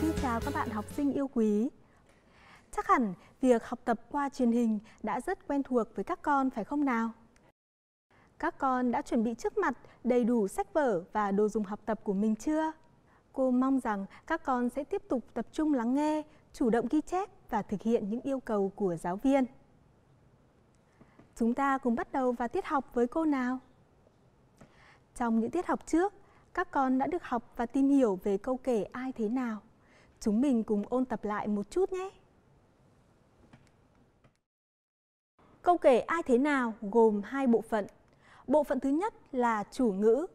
Xin chào các bạn học sinh yêu quý. Chắc hẳn việc học tập qua truyền hình đã rất quen thuộc với các con phải không nào? Các con đã chuẩn bị trước mặt đầy đủ sách vở và đồ dùng học tập của mình chưa? Cô mong rằng các con sẽ tiếp tục tập trung lắng nghe, chủ động ghi chép và thực hiện những yêu cầu của giáo viên. Chúng ta cùng bắt đầu vào tiết học với cô nào. Trong những tiết học trước, các con đã được học và tìm hiểu về câu kể ai thế nào. Chúng mình cùng ôn tập lại một chút nhé. Câu kể ai thế nào gồm hai bộ phận. Bộ phận thứ nhất là chủ ngữ,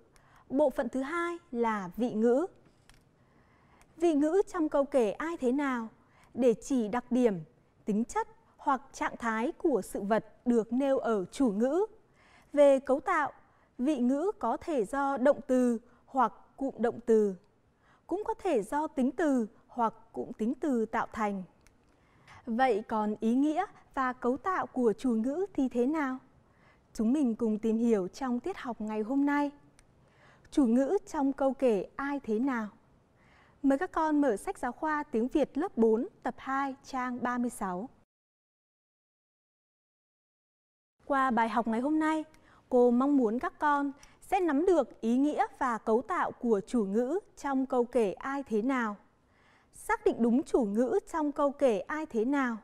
bộ phận thứ hai là vị ngữ. Vị ngữ trong câu kể ai thế nào để chỉ đặc điểm, tính chất hoặc trạng thái của sự vật được nêu ở chủ ngữ. Về cấu tạo, vị ngữ có thể do động từ hoặc cụm động từ, cũng có thể do tính từ hoặc cụm tính từ tạo thành. Vậy còn ý nghĩa và cấu tạo của chủ ngữ thì thế nào? Chúng mình cùng tìm hiểu trong tiết học ngày hôm nay. Chủ ngữ trong câu kể ai thế nào? Mời các con mở sách giáo khoa tiếng Việt lớp 4 tập 2 trang 36. Qua bài học ngày hôm nay, cô mong muốn các con sẽ nắm được ý nghĩa và cấu tạo của chủ ngữ trong câu kể ai thế nào xác định đúng chủ ngữ trong câu kể ai thế nào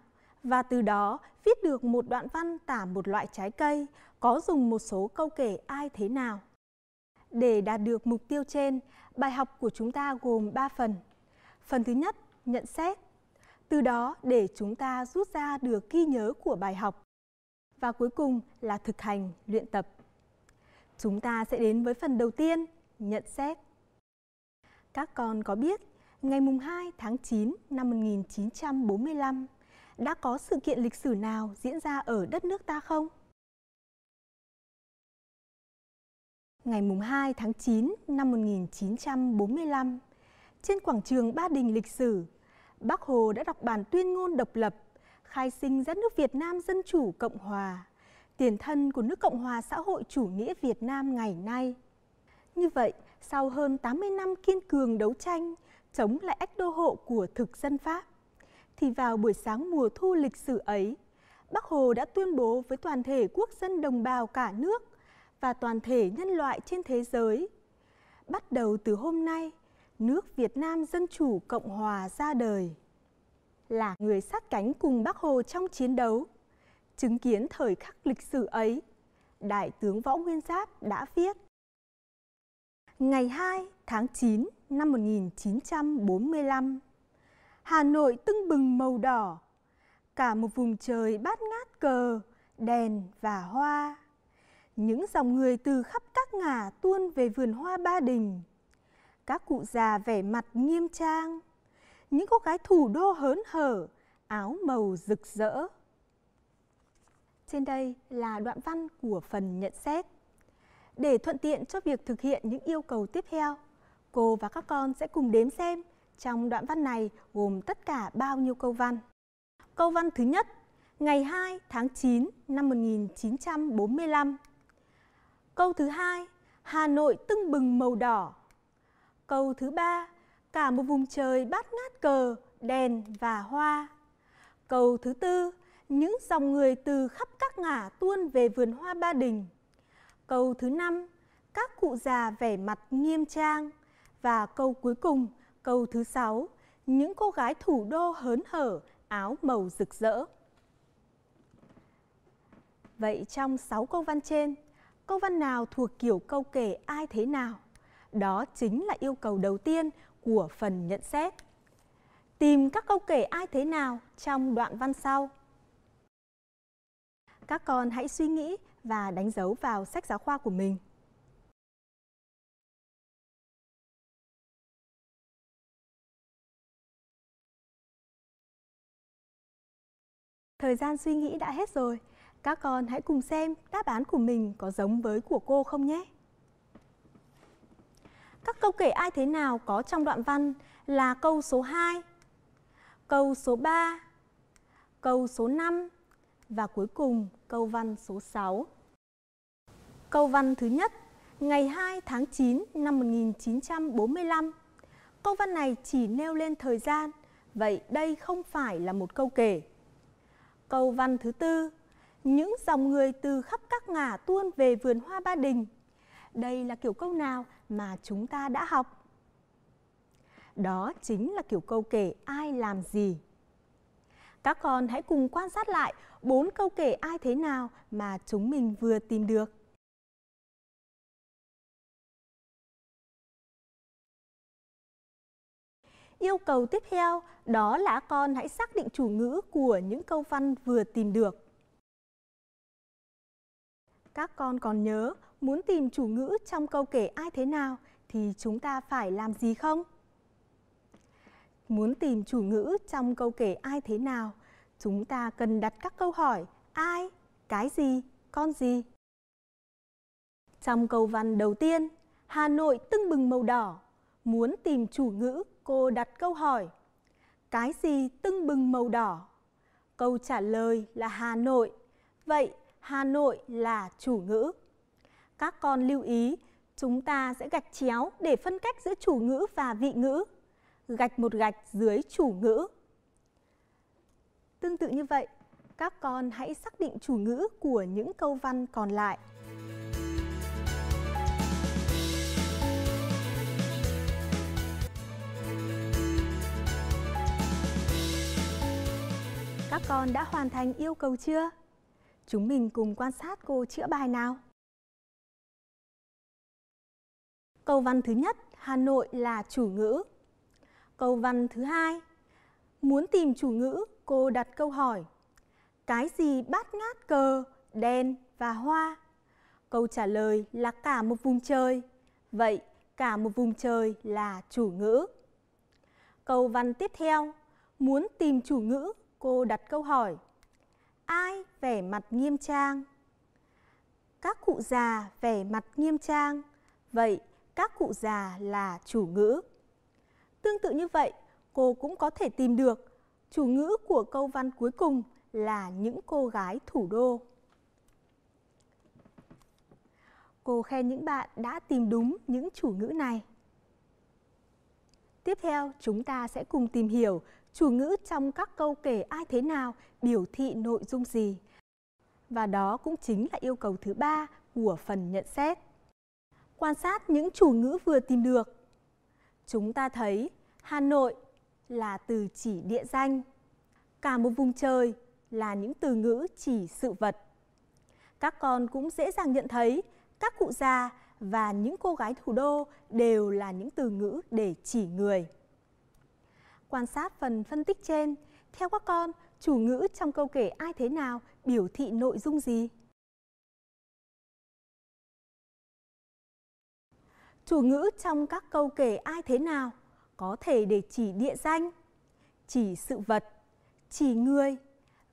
và từ đó viết được một đoạn văn tả một loại trái cây có dùng một số câu kể ai thế nào. Để đạt được mục tiêu trên, bài học của chúng ta gồm 3 phần. Phần thứ nhất, nhận xét. Từ đó để chúng ta rút ra được ghi nhớ của bài học. Và cuối cùng là thực hành, luyện tập. Chúng ta sẽ đến với phần đầu tiên, nhận xét. Các con có biết ngày 2 tháng 9 năm 1945, đã có sự kiện lịch sử nào diễn ra ở đất nước ta không? Ngày 2 tháng 9 năm 1945, trên quảng trường Ba Đình lịch sử, Bác Hồ đã đọc bản tuyên ngôn độc lập, khai sinh ra nước Việt Nam Dân Chủ Cộng Hòa, tiền thân của nước Cộng Hòa Xã hội Chủ nghĩa Việt Nam ngày nay. Như vậy, sau hơn 80 năm kiên cường đấu tranh, chống lại ách đô hộ của thực dân Pháp. Thì vào buổi sáng mùa thu lịch sử ấy, Bác Hồ đã tuyên bố với toàn thể quốc dân đồng bào cả nước và toàn thể nhân loại trên thế giới. Bắt đầu từ hôm nay, nước Việt Nam Dân Chủ Cộng Hòa ra đời. Là người sát cánh cùng Bác Hồ trong chiến đấu, chứng kiến thời khắc lịch sử ấy, Đại tướng Võ Nguyên Giáp đã viết. Ngày 2 tháng 9 năm 1945. Hà Nội tưng bừng màu đỏ, cả một vùng trời bát ngát cờ, đèn và hoa. Những dòng người từ khắp các ngả tuôn về vườn hoa Ba Đình. Các cụ già vẻ mặt nghiêm trang, những cô gái thủ đô hớn hở, áo màu rực rỡ. Trên đây là đoạn văn của phần nhận xét. Để thuận tiện cho việc thực hiện những yêu cầu tiếp theo, Cô và các con sẽ cùng đếm xem trong đoạn văn này gồm tất cả bao nhiêu câu văn. Câu văn thứ nhất, ngày 2 tháng 9 năm 1945. Câu thứ hai, Hà Nội tưng bừng màu đỏ. Câu thứ ba, cả một vùng trời bát ngát cờ, đèn và hoa. Câu thứ tư, những dòng người từ khắp các ngả tuôn về vườn hoa Ba Đình. Câu thứ năm, các cụ già vẻ mặt nghiêm trang. Và câu cuối cùng, câu thứ sáu những cô gái thủ đô hớn hở, áo màu rực rỡ. Vậy trong 6 câu văn trên, câu văn nào thuộc kiểu câu kể ai thế nào? Đó chính là yêu cầu đầu tiên của phần nhận xét. Tìm các câu kể ai thế nào trong đoạn văn sau. Các con hãy suy nghĩ và đánh dấu vào sách giáo khoa của mình. Thời gian suy nghĩ đã hết rồi. Các con hãy cùng xem đáp án của mình có giống với của cô không nhé. Các câu kể ai thế nào có trong đoạn văn là câu số 2, câu số 3, câu số 5 và cuối cùng câu văn số 6. Câu văn thứ nhất, ngày 2 tháng 9 năm 1945. Câu văn này chỉ nêu lên thời gian, vậy đây không phải là một câu kể Câu văn thứ tư, những dòng người từ khắp các ngả tuôn về vườn hoa Ba Đình. Đây là kiểu câu nào mà chúng ta đã học? Đó chính là kiểu câu kể ai làm gì. Các con hãy cùng quan sát lại bốn câu kể ai thế nào mà chúng mình vừa tìm được. Yêu cầu tiếp theo đó là con hãy xác định chủ ngữ của những câu văn vừa tìm được. Các con còn nhớ muốn tìm chủ ngữ trong câu kể ai thế nào thì chúng ta phải làm gì không? Muốn tìm chủ ngữ trong câu kể ai thế nào, chúng ta cần đặt các câu hỏi ai, cái gì, con gì. Trong câu văn đầu tiên, Hà Nội tưng bừng màu đỏ Muốn tìm chủ ngữ, cô đặt câu hỏi. Cái gì tưng bừng màu đỏ? Câu trả lời là Hà Nội. Vậy Hà Nội là chủ ngữ. Các con lưu ý, chúng ta sẽ gạch chéo để phân cách giữa chủ ngữ và vị ngữ. Gạch một gạch dưới chủ ngữ. Tương tự như vậy, các con hãy xác định chủ ngữ của những câu văn còn lại. các con đã hoàn thành yêu cầu chưa? Chúng mình cùng quan sát cô chữa bài nào. Câu văn thứ nhất, Hà Nội là chủ ngữ. Câu văn thứ hai, muốn tìm chủ ngữ, cô đặt câu hỏi. Cái gì bát ngát cờ, đen và hoa? Câu trả lời là cả một vùng trời. Vậy cả một vùng trời là chủ ngữ. Câu văn tiếp theo, muốn tìm chủ ngữ, cô đặt câu hỏi. Ai vẻ mặt nghiêm trang? Các cụ già vẻ mặt nghiêm trang. Vậy các cụ già là chủ ngữ. Tương tự như vậy, cô cũng có thể tìm được chủ ngữ của câu văn cuối cùng là những cô gái thủ đô. Cô khen những bạn đã tìm đúng những chủ ngữ này. Tiếp theo, chúng ta sẽ cùng tìm hiểu chủ ngữ trong các câu kể ai thế nào biểu thị nội dung gì. Và đó cũng chính là yêu cầu thứ ba của phần nhận xét. Quan sát những chủ ngữ vừa tìm được. Chúng ta thấy Hà Nội là từ chỉ địa danh. Cả một vùng trời là những từ ngữ chỉ sự vật. Các con cũng dễ dàng nhận thấy các cụ già và những cô gái thủ đô đều là những từ ngữ để chỉ người. Quan sát phần phân tích trên, theo các con, chủ ngữ trong câu kể ai thế nào biểu thị nội dung gì? Chủ ngữ trong các câu kể ai thế nào có thể để chỉ địa danh, chỉ sự vật, chỉ người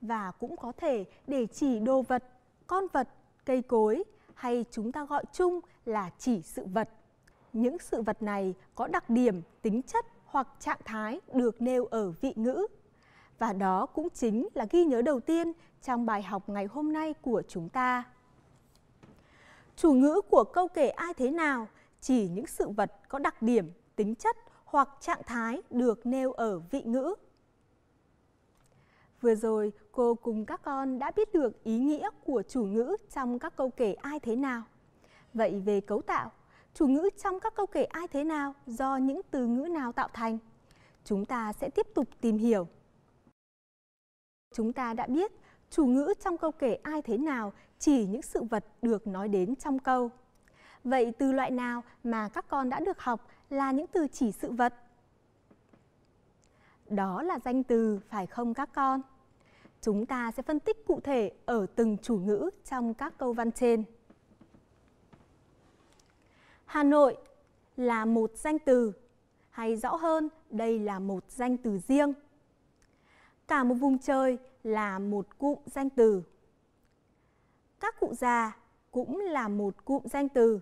và cũng có thể để chỉ đồ vật, con vật, cây cối, hay chúng ta gọi chung là chỉ sự vật. Những sự vật này có đặc điểm, tính chất hoặc trạng thái được nêu ở vị ngữ. Và đó cũng chính là ghi nhớ đầu tiên trong bài học ngày hôm nay của chúng ta. Chủ ngữ của câu kể ai thế nào chỉ những sự vật có đặc điểm, tính chất hoặc trạng thái được nêu ở vị ngữ Vừa rồi, cô cùng các con đã biết được ý nghĩa của chủ ngữ trong các câu kể ai thế nào. Vậy về cấu tạo, chủ ngữ trong các câu kể ai thế nào do những từ ngữ nào tạo thành? Chúng ta sẽ tiếp tục tìm hiểu. Chúng ta đã biết chủ ngữ trong câu kể ai thế nào chỉ những sự vật được nói đến trong câu. Vậy từ loại nào mà các con đã được học là những từ chỉ sự vật? Đó là danh từ phải không các con? Chúng ta sẽ phân tích cụ thể ở từng chủ ngữ trong các câu văn trên. Hà Nội là một danh từ, hay rõ hơn đây là một danh từ riêng. Cả một vùng trời là một cụm danh từ. Các cụ già cũng là một cụm danh từ.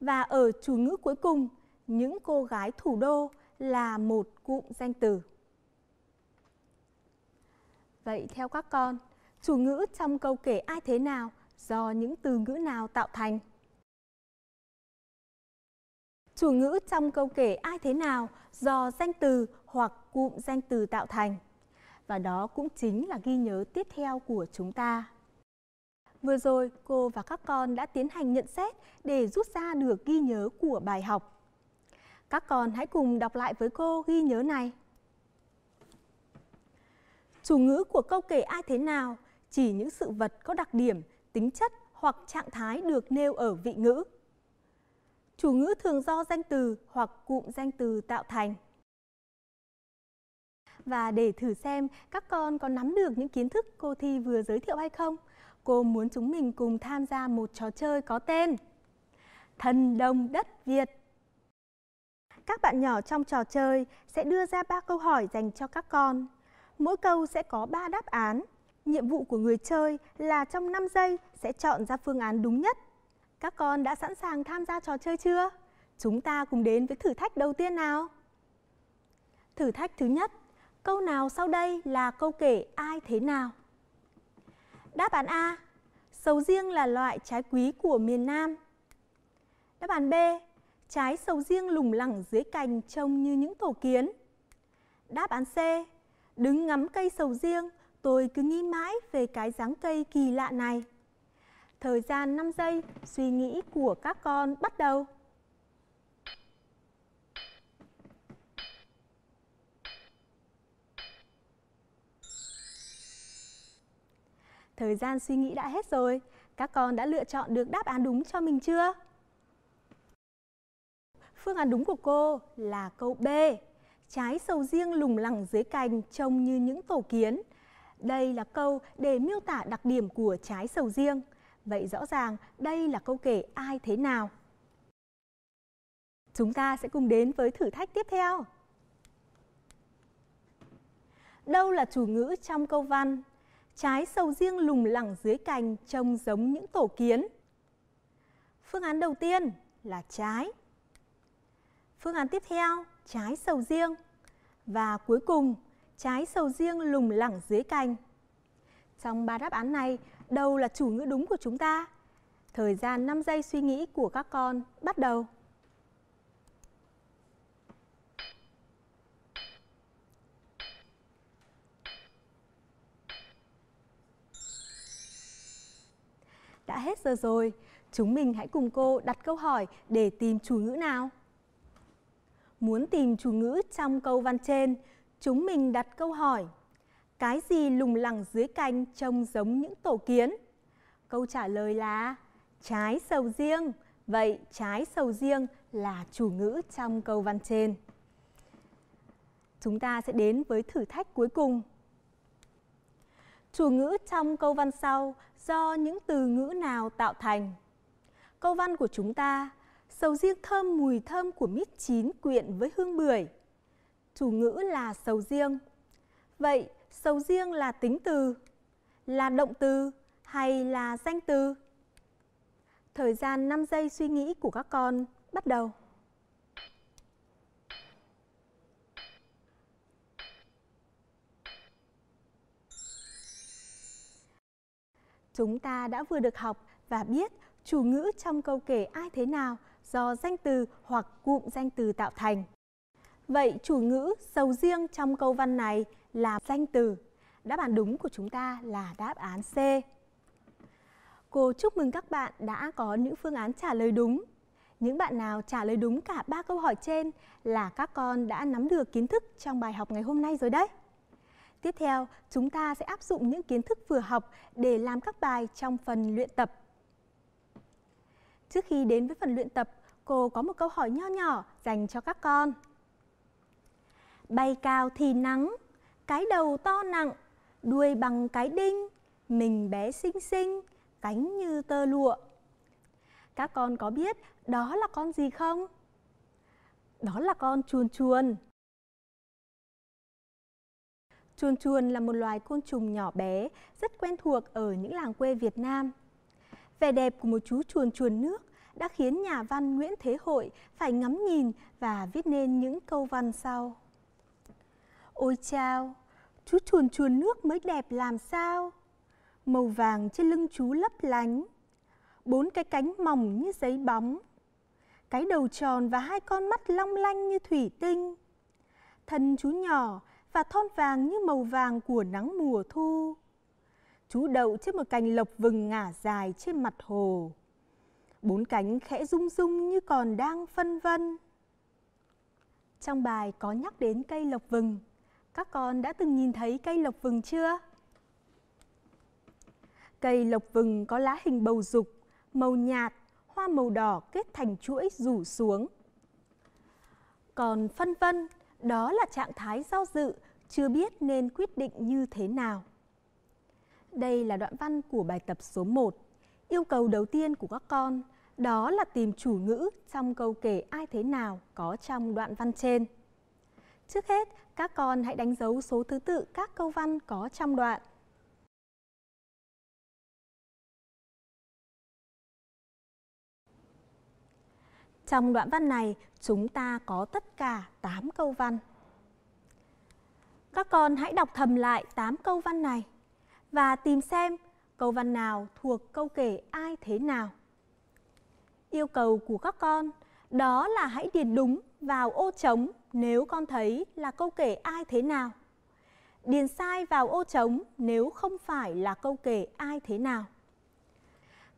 Và ở chủ ngữ cuối cùng, những cô gái thủ đô là một cụm danh từ. Vậy theo các con, chủ ngữ trong câu kể ai thế nào do những từ ngữ nào tạo thành? Chủ ngữ trong câu kể ai thế nào do danh từ hoặc cụm danh từ tạo thành. Và đó cũng chính là ghi nhớ tiếp theo của chúng ta. Vừa rồi, cô và các con đã tiến hành nhận xét để rút ra được ghi nhớ của bài học. Các con hãy cùng đọc lại với cô ghi nhớ này. Chủ ngữ của câu kể ai thế nào chỉ những sự vật có đặc điểm, tính chất hoặc trạng thái được nêu ở vị ngữ. Chủ ngữ thường do danh từ hoặc cụm danh từ tạo thành. Và để thử xem các con có nắm được những kiến thức cô Thi vừa giới thiệu hay không, cô muốn chúng mình cùng tham gia một trò chơi có tên Thần Đồng Đất Việt. Các bạn nhỏ trong trò chơi sẽ đưa ra ba câu hỏi dành cho các con mỗi câu sẽ có 3 đáp án. Nhiệm vụ của người chơi là trong 5 giây sẽ chọn ra phương án đúng nhất. Các con đã sẵn sàng tham gia trò chơi chưa? Chúng ta cùng đến với thử thách đầu tiên nào. Thử thách thứ nhất, câu nào sau đây là câu kể ai thế nào? Đáp án A, sầu riêng là loại trái quý của miền Nam. Đáp án B, trái sầu riêng lủng lẳng dưới cành trông như những tổ kiến. Đáp án C, Đứng ngắm cây sầu riêng, tôi cứ nghĩ mãi về cái dáng cây kỳ lạ này. Thời gian 5 giây, suy nghĩ của các con bắt đầu. Thời gian suy nghĩ đã hết rồi. Các con đã lựa chọn được đáp án đúng cho mình chưa? Phương án đúng của cô là câu B. Trái sầu riêng lùng lẳng dưới cành trông như những tổ kiến. Đây là câu để miêu tả đặc điểm của trái sầu riêng. Vậy rõ ràng đây là câu kể ai thế nào? Chúng ta sẽ cùng đến với thử thách tiếp theo. Đâu là chủ ngữ trong câu văn? Trái sầu riêng lùng lẳng dưới cành trông giống những tổ kiến. Phương án đầu tiên là trái. Phương án tiếp theo trái sầu riêng và cuối cùng trái sầu riêng lủng lẳng dưới cành. Trong ba đáp án này, đâu là chủ ngữ đúng của chúng ta? Thời gian 5 giây suy nghĩ của các con bắt đầu. Đã hết giờ rồi, chúng mình hãy cùng cô đặt câu hỏi để tìm chủ ngữ nào muốn tìm chủ ngữ trong câu văn trên, chúng mình đặt câu hỏi Cái gì lùng lẳng dưới canh trông giống những tổ kiến? Câu trả lời là trái sầu riêng. Vậy trái sầu riêng là chủ ngữ trong câu văn trên. Chúng ta sẽ đến với thử thách cuối cùng. Chủ ngữ trong câu văn sau do những từ ngữ nào tạo thành? Câu văn của chúng ta Sầu riêng thơm mùi thơm của mít chín quyện với hương bưởi. Chủ ngữ là sầu riêng. Vậy sầu riêng là tính từ, là động từ hay là danh từ? Thời gian 5 giây suy nghĩ của các con bắt đầu. Chúng ta đã vừa được học và biết chủ ngữ trong câu kể ai thế nào do danh từ hoặc cụm danh từ tạo thành. Vậy chủ ngữ sầu riêng trong câu văn này là danh từ. Đáp án đúng của chúng ta là đáp án C. Cô chúc mừng các bạn đã có những phương án trả lời đúng. Những bạn nào trả lời đúng cả ba câu hỏi trên là các con đã nắm được kiến thức trong bài học ngày hôm nay rồi đấy. Tiếp theo, chúng ta sẽ áp dụng những kiến thức vừa học để làm các bài trong phần luyện tập Trước khi đến với phần luyện tập, cô có một câu hỏi nho nhỏ dành cho các con. Bay cao thì nắng, cái đầu to nặng, đuôi bằng cái đinh, mình bé xinh xinh, cánh như tơ lụa. Các con có biết đó là con gì không? Đó là con chuồn chuồn. Chuồn chuồn là một loài côn trùng nhỏ bé, rất quen thuộc ở những làng quê Việt Nam. Vẻ đẹp của một chú chuồn chuồn nước đã khiến nhà văn Nguyễn Thế Hội phải ngắm nhìn và viết nên những câu văn sau. Ôi chao, chú chuồn chuồn nước mới đẹp làm sao? Màu vàng trên lưng chú lấp lánh, bốn cái cánh mỏng như giấy bóng, cái đầu tròn và hai con mắt long lanh như thủy tinh. Thân chú nhỏ và thon vàng như màu vàng của nắng mùa thu chú đậu trên một cành lộc vừng ngả dài trên mặt hồ. Bốn cánh khẽ rung rung như còn đang phân vân. Trong bài có nhắc đến cây lộc vừng. Các con đã từng nhìn thấy cây lộc vừng chưa? Cây lộc vừng có lá hình bầu dục, màu nhạt, hoa màu đỏ kết thành chuỗi rủ xuống. Còn phân vân, đó là trạng thái do dự, chưa biết nên quyết định như thế nào. Đây là đoạn văn của bài tập số 1. Yêu cầu đầu tiên của các con đó là tìm chủ ngữ trong câu kể ai thế nào có trong đoạn văn trên. Trước hết, các con hãy đánh dấu số thứ tự các câu văn có trong đoạn. Trong đoạn văn này, chúng ta có tất cả 8 câu văn. Các con hãy đọc thầm lại 8 câu văn này và tìm xem câu văn nào thuộc câu kể ai thế nào. Yêu cầu của các con đó là hãy điền đúng vào ô trống nếu con thấy là câu kể ai thế nào. Điền sai vào ô trống nếu không phải là câu kể ai thế nào.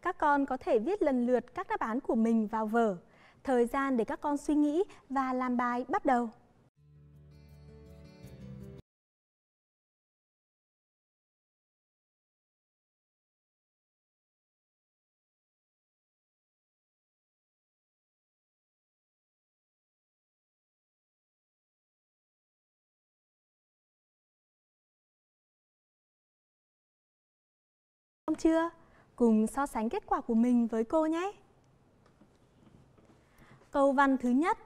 Các con có thể viết lần lượt các đáp án của mình vào vở. Thời gian để các con suy nghĩ và làm bài bắt đầu. chưa? Cùng so sánh kết quả của mình với cô nhé. Câu văn thứ nhất,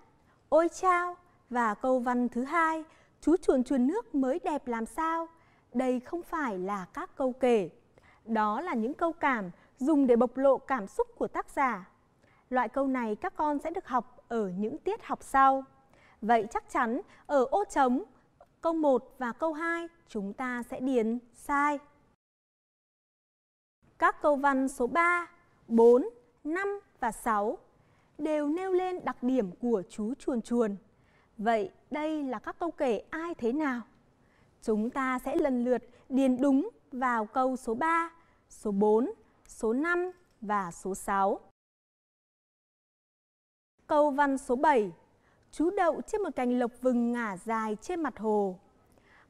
ôi chao và câu văn thứ hai, chú chuồn chuồn nước mới đẹp làm sao? Đây không phải là các câu kể. Đó là những câu cảm dùng để bộc lộ cảm xúc của tác giả. Loại câu này các con sẽ được học ở những tiết học sau. Vậy chắc chắn ở ô trống, câu 1 và câu 2 chúng ta sẽ điền sai. Các câu văn số 3, 4, 5 và 6 đều nêu lên đặc điểm của chú chuồn chuồn. Vậy đây là các câu kể ai thế nào? Chúng ta sẽ lần lượt điền đúng vào câu số 3, số 4, số 5 và số 6. Câu văn số 7 Chú đậu trên một cành lộc vừng ngả dài trên mặt hồ.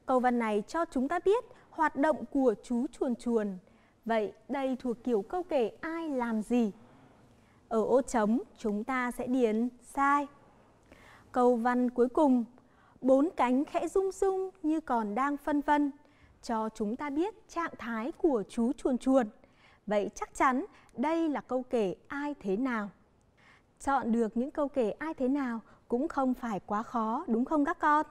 Câu văn này cho chúng ta biết hoạt động của chú chuồn chuồn Vậy đây thuộc kiểu câu kể ai làm gì? Ở ô trống chúng ta sẽ điền sai. Câu văn cuối cùng, bốn cánh khẽ rung rung như còn đang phân vân, cho chúng ta biết trạng thái của chú chuồn chuồn. Vậy chắc chắn đây là câu kể ai thế nào? Chọn được những câu kể ai thế nào cũng không phải quá khó đúng không các con?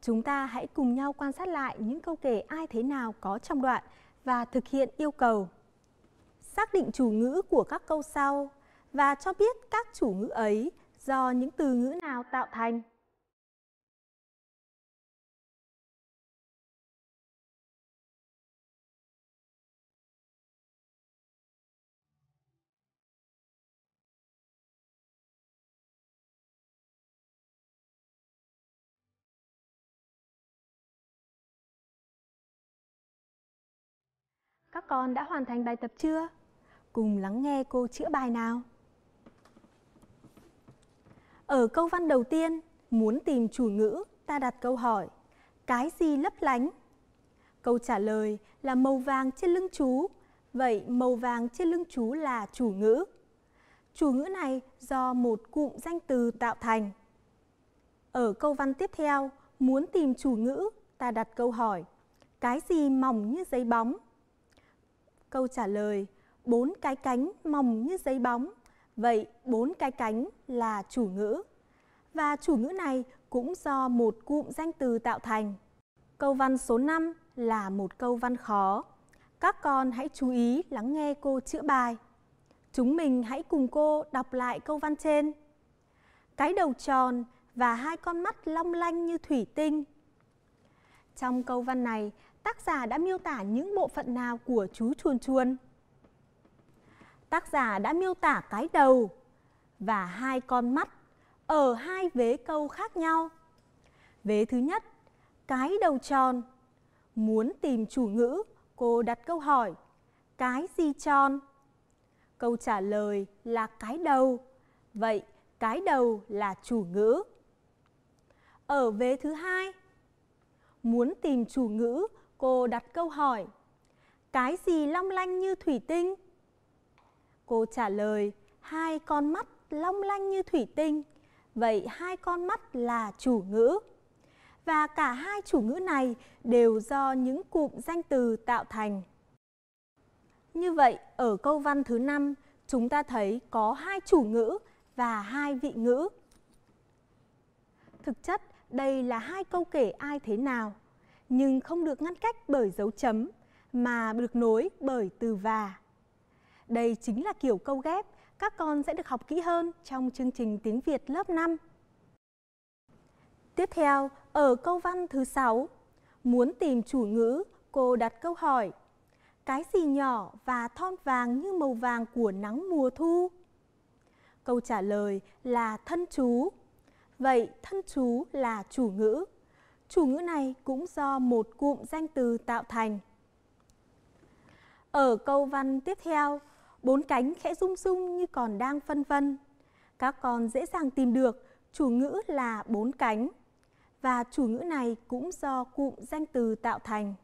Chúng ta hãy cùng nhau quan sát lại những câu kể ai thế nào có trong đoạn và thực hiện yêu cầu. Xác định chủ ngữ của các câu sau và cho biết các chủ ngữ ấy do những từ ngữ nào tạo thành. con đã hoàn thành bài tập chưa? Cùng lắng nghe cô chữa bài nào. Ở câu văn đầu tiên, muốn tìm chủ ngữ, ta đặt câu hỏi, cái gì lấp lánh? Câu trả lời là màu vàng trên lưng chú. Vậy màu vàng trên lưng chú là chủ ngữ. Chủ ngữ này do một cụm danh từ tạo thành. Ở câu văn tiếp theo, muốn tìm chủ ngữ, ta đặt câu hỏi, cái gì mỏng như giấy bóng? Câu trả lời, bốn cái cánh mỏng như giấy bóng. Vậy bốn cái cánh là chủ ngữ. Và chủ ngữ này cũng do một cụm danh từ tạo thành. Câu văn số 5 là một câu văn khó. Các con hãy chú ý lắng nghe cô chữa bài. Chúng mình hãy cùng cô đọc lại câu văn trên. Cái đầu tròn và hai con mắt long lanh như thủy tinh. Trong câu văn này, tác giả đã miêu tả những bộ phận nào của chú chuồn chuồn? Tác giả đã miêu tả cái đầu và hai con mắt ở hai vế câu khác nhau. Vế thứ nhất, cái đầu tròn. Muốn tìm chủ ngữ, cô đặt câu hỏi, cái gì tròn? Câu trả lời là cái đầu. Vậy cái đầu là chủ ngữ. Ở vế thứ hai, muốn tìm chủ ngữ, Cô đặt câu hỏi, cái gì long lanh như thủy tinh? Cô trả lời, hai con mắt long lanh như thủy tinh. Vậy hai con mắt là chủ ngữ. Và cả hai chủ ngữ này đều do những cụm danh từ tạo thành. Như vậy, ở câu văn thứ 5, chúng ta thấy có hai chủ ngữ và hai vị ngữ. Thực chất, đây là hai câu kể ai thế nào nhưng không được ngăn cách bởi dấu chấm mà được nối bởi từ và. Đây chính là kiểu câu ghép các con sẽ được học kỹ hơn trong chương trình tiếng Việt lớp 5. Tiếp theo, ở câu văn thứ 6, muốn tìm chủ ngữ, cô đặt câu hỏi. Cái gì nhỏ và thon vàng như màu vàng của nắng mùa thu? Câu trả lời là thân chú. Vậy thân chú là chủ ngữ chủ ngữ này cũng do một cụm danh từ tạo thành. Ở câu văn tiếp theo, bốn cánh khẽ rung rung như còn đang phân vân. Các con dễ dàng tìm được chủ ngữ là bốn cánh và chủ ngữ này cũng do cụm danh từ tạo thành.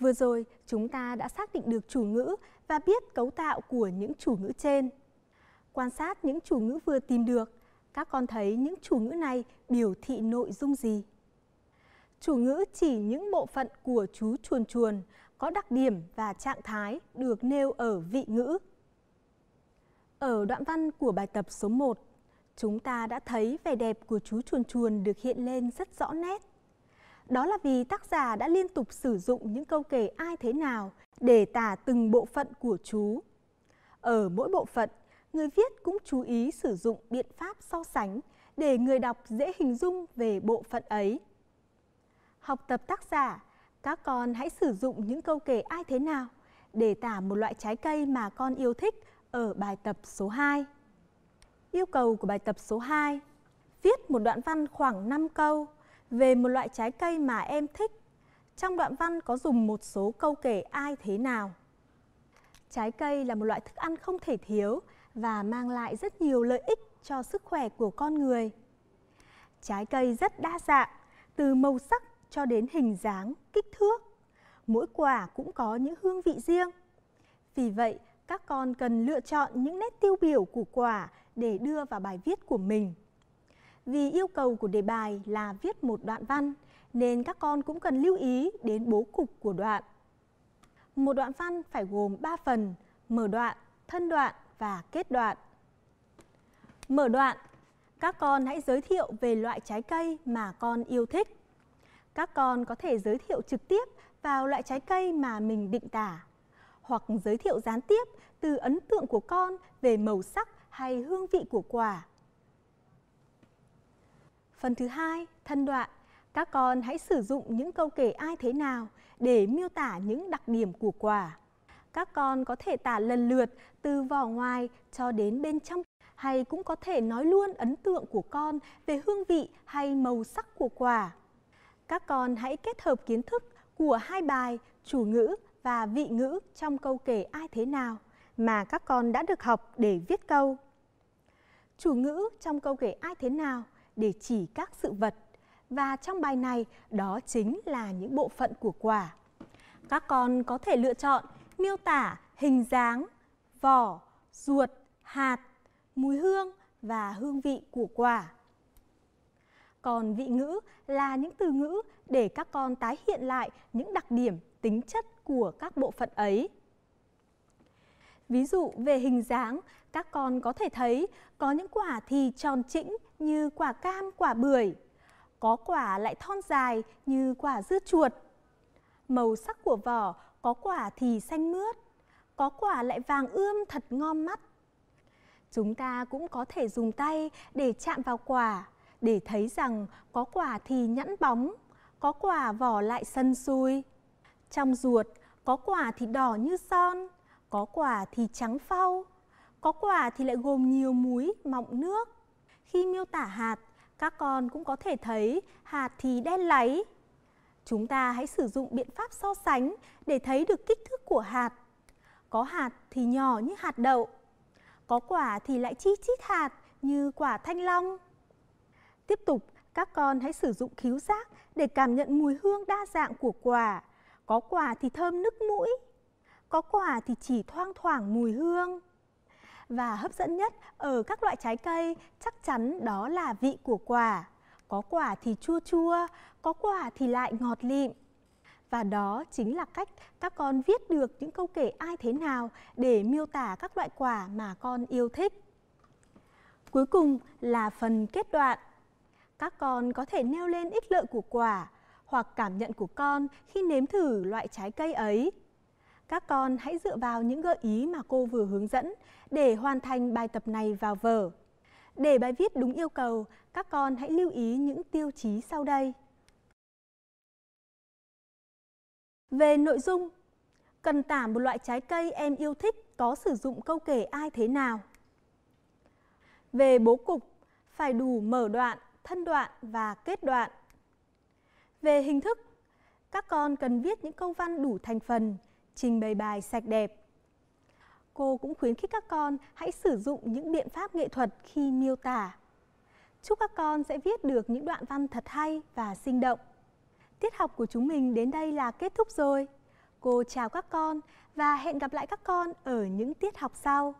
Vừa rồi, chúng ta đã xác định được chủ ngữ và biết cấu tạo của những chủ ngữ trên. Quan sát những chủ ngữ vừa tìm được các con thấy những chủ ngữ này biểu thị nội dung gì? Chủ ngữ chỉ những bộ phận của chú chuồn chuồn có đặc điểm và trạng thái được nêu ở vị ngữ. Ở đoạn văn của bài tập số 1, chúng ta đã thấy vẻ đẹp của chú chuồn chuồn được hiện lên rất rõ nét. Đó là vì tác giả đã liên tục sử dụng những câu kể ai thế nào để tả từng bộ phận của chú. Ở mỗi bộ phận, người viết cũng chú ý sử dụng biện pháp so sánh để người đọc dễ hình dung về bộ phận ấy. Học tập tác giả, các con hãy sử dụng những câu kể ai thế nào để tả một loại trái cây mà con yêu thích ở bài tập số 2. Yêu cầu của bài tập số 2 Viết một đoạn văn khoảng 5 câu về một loại trái cây mà em thích. Trong đoạn văn có dùng một số câu kể ai thế nào. Trái cây là một loại thức ăn không thể thiếu và mang lại rất nhiều lợi ích cho sức khỏe của con người. Trái cây rất đa dạng, từ màu sắc cho đến hình dáng, kích thước. Mỗi quả cũng có những hương vị riêng. Vì vậy, các con cần lựa chọn những nét tiêu biểu của quả để đưa vào bài viết của mình. Vì yêu cầu của đề bài là viết một đoạn văn, nên các con cũng cần lưu ý đến bố cục của đoạn. Một đoạn văn phải gồm 3 phần, mở đoạn, thân đoạn và kết đoạn. Mở đoạn, các con hãy giới thiệu về loại trái cây mà con yêu thích. Các con có thể giới thiệu trực tiếp vào loại trái cây mà mình định tả hoặc giới thiệu gián tiếp từ ấn tượng của con về màu sắc hay hương vị của quả. Phần thứ hai, thân đoạn. Các con hãy sử dụng những câu kể ai thế nào để miêu tả những đặc điểm của quả các con có thể tả lần lượt từ vỏ ngoài cho đến bên trong hay cũng có thể nói luôn ấn tượng của con về hương vị hay màu sắc của quả. Các con hãy kết hợp kiến thức của hai bài chủ ngữ và vị ngữ trong câu kể ai thế nào mà các con đã được học để viết câu. Chủ ngữ trong câu kể ai thế nào để chỉ các sự vật và trong bài này đó chính là những bộ phận của quả. Các con có thể lựa chọn miêu tả hình dáng, vỏ, ruột, hạt, mùi hương và hương vị của quả. Còn vị ngữ là những từ ngữ để các con tái hiện lại những đặc điểm, tính chất của các bộ phận ấy. Ví dụ về hình dáng, các con có thể thấy có những quả thì tròn trĩnh như quả cam, quả bưởi. Có quả lại thon dài như quả dưa chuột. Màu sắc của vỏ có quả thì xanh mướt, có quả lại vàng ươm thật ngon mắt. Chúng ta cũng có thể dùng tay để chạm vào quả, để thấy rằng có quả thì nhẵn bóng, có quả vỏ lại sân xui. Trong ruột, có quả thì đỏ như son, có quả thì trắng phau, có quả thì lại gồm nhiều muối mọng nước. Khi miêu tả hạt, các con cũng có thể thấy hạt thì đen láy, Chúng ta hãy sử dụng biện pháp so sánh để thấy được kích thước của hạt. Có hạt thì nhỏ như hạt đậu, có quả thì lại chi chít hạt như quả thanh long. Tiếp tục, các con hãy sử dụng khíu giác để cảm nhận mùi hương đa dạng của quả. Có quả thì thơm nức mũi, có quả thì chỉ thoang thoảng mùi hương. Và hấp dẫn nhất ở các loại trái cây chắc chắn đó là vị của quả. Có quả thì chua chua, có quả thì lại ngọt lịm. Và đó chính là cách các con viết được những câu kể ai thế nào để miêu tả các loại quả mà con yêu thích. Cuối cùng là phần kết đoạn. Các con có thể nêu lên ích lợi của quả hoặc cảm nhận của con khi nếm thử loại trái cây ấy. Các con hãy dựa vào những gợi ý mà cô vừa hướng dẫn để hoàn thành bài tập này vào vở. Để bài viết đúng yêu cầu, các con hãy lưu ý những tiêu chí sau đây. Về nội dung, cần tả một loại trái cây em yêu thích có sử dụng câu kể ai thế nào. Về bố cục, phải đủ mở đoạn, thân đoạn và kết đoạn. Về hình thức, các con cần viết những câu văn đủ thành phần, trình bày bài sạch đẹp. Cô cũng khuyến khích các con hãy sử dụng những biện pháp nghệ thuật khi miêu tả. Chúc các con sẽ viết được những đoạn văn thật hay và sinh động. Tiết học của chúng mình đến đây là kết thúc rồi. Cô chào các con và hẹn gặp lại các con ở những tiết học sau.